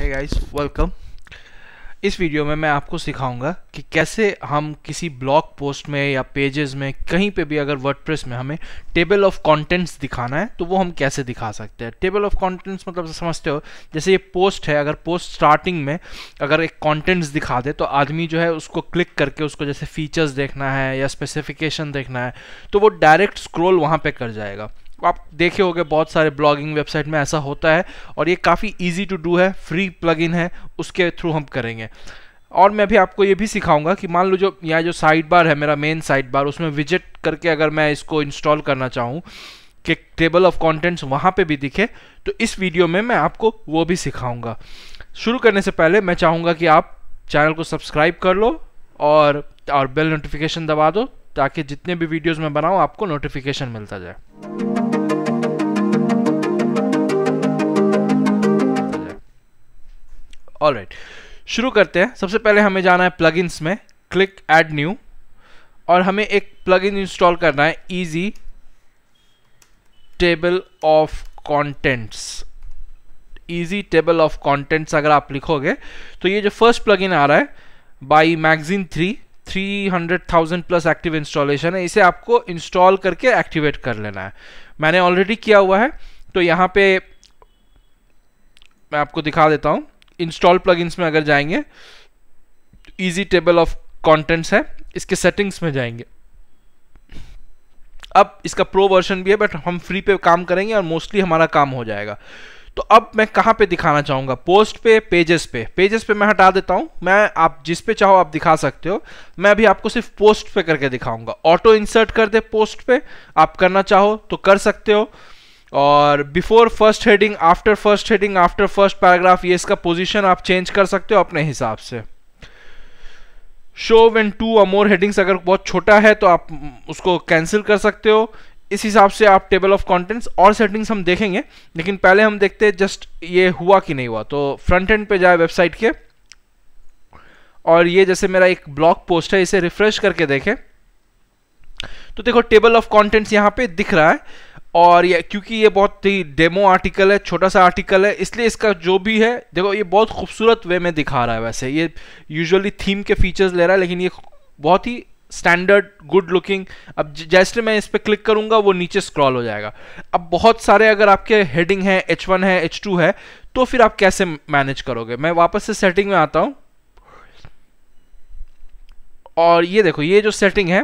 हे guys welcome इस video में मैं आपको सिखाऊंगा कि कैसे हम किसी ब्लॉग पोस्ट में या पेजेस में कहीं पे भी अगर वर्डप्रेस में हमें टेबल ऑफ कंटेंट्स दिखाना है तो वो हम कैसे दिखा सकते हैं टेबल ऑफ कंटेंट्स मतलब समझते हो जैसे ये पोस्ट है अगर पोस्ट स्टार्टिंग में अगर एक कंटेंट्स दिखा दे तो आदमी जो है उसको क्लिक करके उसको जैसे फीचर्स देखना है या स्पेसिफिकेशन देखना है तो वो डायरेक्ट स्क्रोल वहाँ पर कर जाएगा आप देखे होंगे बहुत सारे ब्लॉगिंग वेबसाइट में ऐसा होता है और ये काफ़ी ईजी टू डू है फ्री प्लग है उसके थ्रू हम करेंगे और मैं भी आपको ये भी सिखाऊंगा कि मान लो जो यहाँ जो साइड बार है मेरा मेन साइड बार उसमें विजिट करके अगर मैं इसको इंस्टॉल करना चाहूँ कि टेबल ऑफ कंटेंट्स वहाँ पे भी दिखे तो इस वीडियो में मैं आपको वो भी सिखाऊंगा शुरू करने से पहले मैं चाहूँगा कि आप चैनल को सब्सक्राइब कर लो और और बेल नोटिफिकेशन दबा दो ताकि जितने भी वीडियोज मैं बनाऊँ आपको नोटिफिकेशन मिलता जाए ऑल राइट शुरू करते हैं सबसे पहले हमें जाना है प्लग में क्लिक एड न्यू और हमें एक प्लग इंस्टॉल करना है easy table of contents easy table of contents अगर आप लिखोगे तो ये जो फर्स्ट प्लग आ रहा है by magazine three 300,000 plus active installation है इसे आपको इंस्टॉल करके एक्टिवेट कर लेना है मैंने ऑलरेडी किया हुआ है तो यहाँ पे मैं आपको दिखा देता हूँ इंस्टॉल प्लगइन्स में अगर जाएंगे इजी टेबल ऑफ कंटेंट्स है इसके सेटिंग्स में जाएंगे अब इसका प्रो वर्जन भी है बट हम फ्री पे काम करेंगे और मोस्टली हमारा काम हो जाएगा तो अब मैं कहाँ पे दिखाना चाहूँगा पोस्ट पे पेजेस पे पेजेस पे मैं हटा देता हूँ मैं आप जिस पे चाहो आप दिखा सकते हो मैं अभी आपको सिर्फ पोस्ट पे करके दिखाऊंगा ऑटो इंसर्ट कर दे पोस्ट पे आप करना चाहो तो कर सकते हो और before first heading after first heading after first paragraph ये इसका पोजीशन आप चेंज कर सकते हो अपने हिसाब से शो वेन टू और मोर हेडिंग्स अगर बहुत छोटा है तो आप उसको कैंसिल कर सकते हो इस हिसाब से आप टेबल ऑफ कॉन्टेंट्स और सेटिंग्स हम देखेंगे लेकिन पहले हम देखते हैं जस्ट ये हुआ कि नहीं हुआ तो फ्रंट एंड पे जाए वेबसाइट के और ये जैसे मेरा एक ब्लॉग पोस्ट है इसे रिफ्रेश करके देखें तो देखो टेबल ऑफ कॉन्टेंट्स यहाँ पे दिख रहा है और ये क्योंकि ये बहुत ही डेमो आर्टिकल है छोटा सा आर्टिकल है इसलिए इसका जो भी है देखो ये बहुत खूबसूरत वे में दिखा रहा है वैसे ये यूजुअली थीम के फीचर्स ले रहा है लेकिन ये बहुत ही स्टैंडर्ड गुड लुकिंग अब जैसे मैं इस पर क्लिक करूंगा वो नीचे स्क्रॉल हो जाएगा अब बहुत सारे अगर आपके हेडिंग है एच है एच है तो फिर आप कैसे मैनेज करोगे मैं वापस से सेटिंग में आता हूँ और ये देखो ये जो सेटिंग है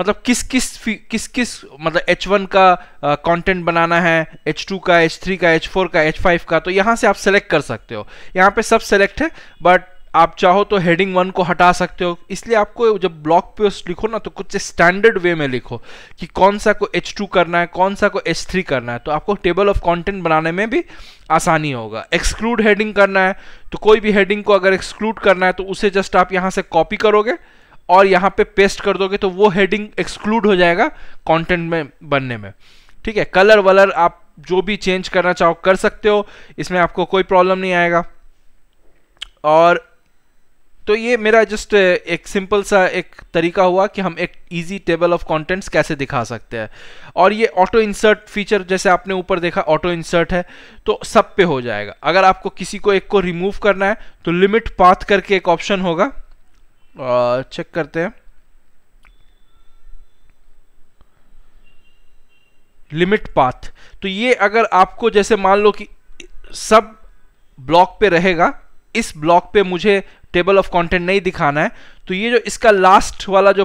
मतलब किस किस किस किस मतलब एच वन का कंटेंट बनाना है एच टू का एच थ्री का एच फोर का एच फाइव का तो यहाँ से आप सेलेक्ट कर सकते हो यहाँ पे सब सेलेक्ट है बट आप चाहो तो हेडिंग वन को हटा सकते हो इसलिए आपको जब ब्लॉक पोस्ट लिखो ना तो कुछ स्टैंडर्ड वे में लिखो कि कौन सा को एच टू करना है कौन सा को एच थ्री करना है तो आपको टेबल ऑफ कंटेंट बनाने में भी आसानी होगा एक्सक्लूड हेडिंग करना है तो कोई भी हेडिंग को अगर एक्सक्लूड करना है तो उसे जस्ट आप यहाँ से कॉपी करोगे और यहाँ पे पेस्ट कर दोगे तो वो हेडिंग एक्सक्लूड हो जाएगा कंटेंट में बनने में ठीक है कलर वलर आप जो भी चेंज करना चाहो कर सकते हो इसमें आपको कोई प्रॉब्लम नहीं आएगा और तो ये मेरा जस्ट एक सिंपल सा एक तरीका हुआ कि हम एक इजी टेबल ऑफ कंटेंट्स कैसे दिखा सकते हैं और ये ऑटो इंसर्ट फीचर जैसे आपने ऊपर देखा ऑटो इंसर्ट है तो सब पे हो जाएगा अगर आपको किसी को एक को रिमूव करना है तो लिमिट पाथ करके एक ऑप्शन होगा चेक करते हैं लिमिट पाथ तो ये अगर आपको जैसे मान लो कि सब ब्लॉक पे रहेगा इस ब्लॉक पे मुझे टेबल ऑफ कंटेंट नहीं दिखाना है तो ये जो इसका लास्ट वाला जो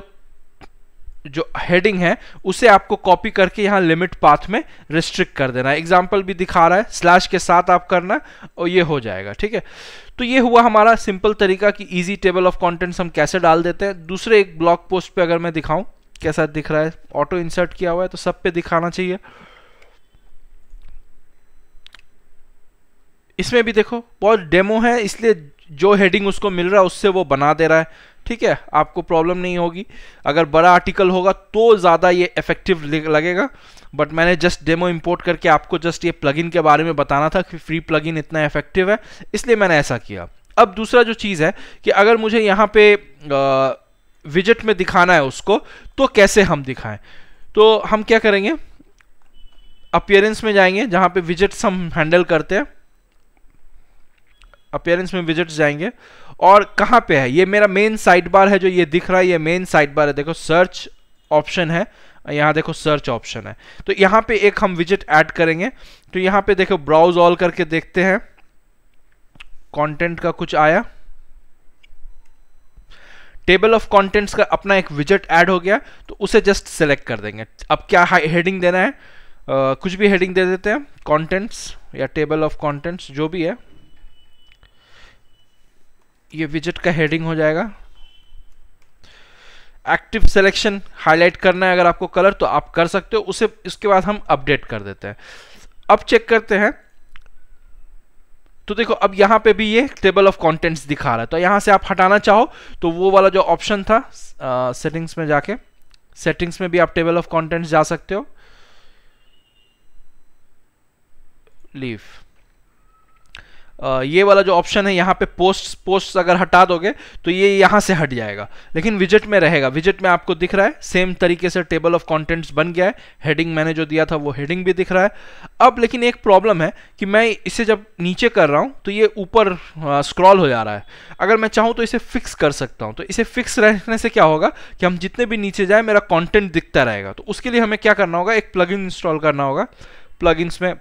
जो हेडिंग है उसे आपको कॉपी करके यहाँ लिमिट पाथ में रिस्ट्रिक्ट कर देना है एग्जाम्पल भी दिखा रहा है स्लैश के साथ आप करना और ये हो जाएगा ठीक है तो ये हुआ हमारा सिंपल तरीका कि इजी टेबल ऑफ कंटेंट्स हम कैसे डाल देते हैं दूसरे एक ब्लॉग पोस्ट पे अगर मैं दिखाऊं कैसा दिख रहा है ऑटो इंसर्ट किया हुआ है तो सब पे दिखाना चाहिए इसमें भी देखो बहुत डेमो है इसलिए जो हेडिंग उसको मिल रहा है उससे वो बना दे रहा है ठीक है आपको प्रॉब्लम नहीं होगी अगर बड़ा आर्टिकल होगा तो ज़्यादा ये इफेक्टिव लगेगा बट मैंने जस्ट डेमो इंपोर्ट करके आपको जस्ट ये प्लगइन के बारे में बताना था कि फ्री प्लगइन इतना इफेक्टिव है इसलिए मैंने ऐसा किया अब दूसरा जो चीज़ है कि अगर मुझे यहाँ पे विजिट में दिखाना है उसको तो कैसे हम दिखाएं तो हम क्या करेंगे अपियरेंस में जाएंगे जहाँ पे विजिट्स हम हैंडल करते हैं अपेयरेंस में विजिट्स जाएंगे और कहाँ पे है ये मेरा मेन साइट बार है जो ये दिख रहा है ये मेन साइट बार है देखो सर्च ऑप्शन है यहाँ देखो सर्च ऑप्शन है तो यहाँ पे एक हम विजिट ऐड करेंगे तो यहाँ पे देखो ब्राउज ऑल करके देखते हैं कंटेंट का कुछ आया टेबल ऑफ कंटेंट्स का अपना एक विजिट ऐड हो गया तो उसे जस्ट सेलेक्ट कर देंगे अब क्या हेडिंग देना है आ, कुछ भी हेडिंग दे देते हैं कॉन्टेंट्स या टेबल ऑफ कॉन्टेंट्स जो भी है ये विजिट का हेडिंग हो जाएगा एक्टिव सिलेक्शन हाईलाइट करना है अगर आपको कलर तो आप कर सकते हो उसे इसके बाद हम अपडेट कर देते हैं अब चेक करते हैं तो देखो अब यहां पे भी ये टेबल ऑफ कंटेंट्स दिखा रहा है तो यहां से आप हटाना चाहो तो वो वाला जो ऑप्शन था सेटिंग्स में जाके सेटिंग्स में भी आप टेबल ऑफ कॉन्टेंट्स जा सकते हो लीव ये वाला जो ऑप्शन है यहाँ पे पोस्ट पोस्ट अगर हटा दोगे तो ये यहाँ से हट जाएगा लेकिन विजिट में रहेगा विजिट में आपको दिख रहा है सेम तरीके से टेबल ऑफ कंटेंट्स बन गया है हेडिंग मैंने जो दिया था वो हेडिंग भी दिख रहा है अब लेकिन एक प्रॉब्लम है कि मैं इसे जब नीचे कर रहा हूँ तो ये ऊपर स्क्रॉल हो जा रहा है अगर मैं चाहूँ तो इसे फिक्स कर सकता हूँ तो इसे फिक्स रहने से क्या होगा कि हम जितने भी नीचे जाए मेरा कॉन्टेंट दिखता रहेगा तो उसके लिए हमें क्या करना होगा एक प्लग इंस्टॉल करना होगा प्लग में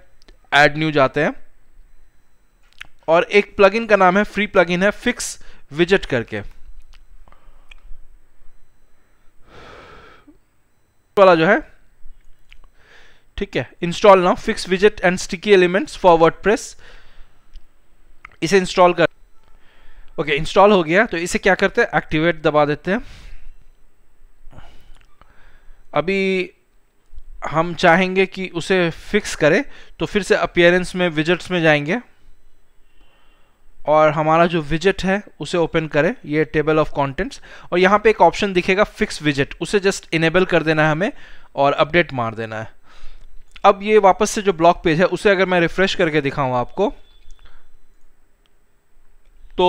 एड न्यू जाते हैं और एक प्लगइन का नाम है फ्री प्लगइन है फिक्स विजेट करके वाला जो है ठीक है इंस्टॉल नाउ फिक्स विजेट and sticky elements for WordPress इसे इंस्टॉल कर ओके okay, इंस्टॉल हो गया तो इसे क्या करते हैं एक्टिवेट दबा देते हैं अभी हम चाहेंगे कि उसे फिक्स करें तो फिर से अपियरेंस में विजिट्स में जाएंगे और हमारा जो विजिट है उसे ओपन करें ये टेबल ऑफ कॉन्टेंट्स और यहाँ पे एक ऑप्शन दिखेगा फिक्स विजिट उसे जस्ट इनेबल कर देना है हमें और अपडेट मार देना है अब ये वापस से जो ब्लॉक पेज है उसे अगर मैं रिफ्रेश करके दिखाऊँ आपको तो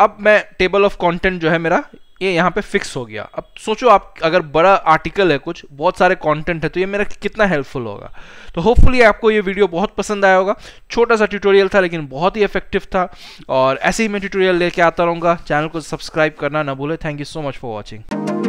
अब मैं टेबल ऑफ कॉन्टेंट जो है मेरा ये यहाँ पे फिक्स हो गया अब सोचो आप अगर बड़ा आर्टिकल है कुछ बहुत सारे कंटेंट है तो ये मेरा कितना हेल्पफुल होगा तो होपफुली आपको ये वीडियो बहुत पसंद आया होगा छोटा सा ट्यूटोरियल था लेकिन बहुत ही इफेक्टिव था और ऐसे ही मैं ट्यूटोरियल लेके आता रहूँगा चैनल को सब्सक्राइब करना ना भूलें thank you so much for watching